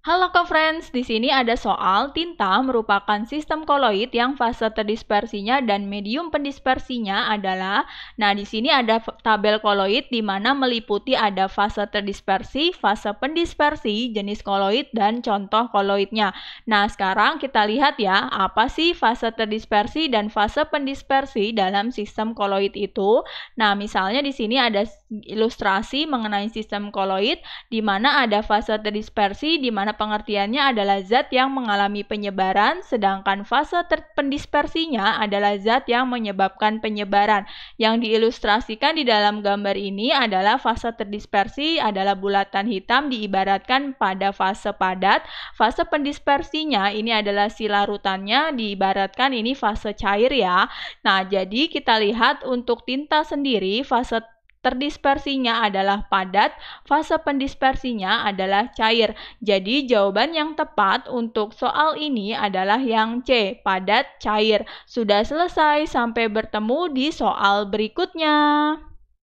Halo Ko Friends, di sini ada soal tinta merupakan sistem koloid yang fase terdispersinya dan medium pendispersinya adalah Nah, di sini ada tabel koloid di mana meliputi ada fase terdispersi, fase pendispersi, jenis koloid, dan contoh koloidnya. Nah, sekarang kita lihat ya, apa sih fase terdispersi dan fase pendispersi dalam sistem koloid itu? Nah, misalnya di sini ada ilustrasi mengenai sistem koloid di mana ada fase terdispersi di mana mana pengertiannya adalah zat yang mengalami penyebaran, sedangkan fase pendispersinya adalah zat yang menyebabkan penyebaran. Yang diilustrasikan di dalam gambar ini adalah fase terdispersi adalah bulatan hitam diibaratkan pada fase padat. Fase pendispersinya ini adalah si larutannya diibaratkan ini fase cair ya. Nah, jadi kita lihat untuk tinta sendiri fase terdispersinya adalah padat, fase pendispersinya adalah cair. Jadi jawaban yang tepat untuk soal ini adalah yang C, padat cair. Sudah selesai, sampai bertemu di soal berikutnya.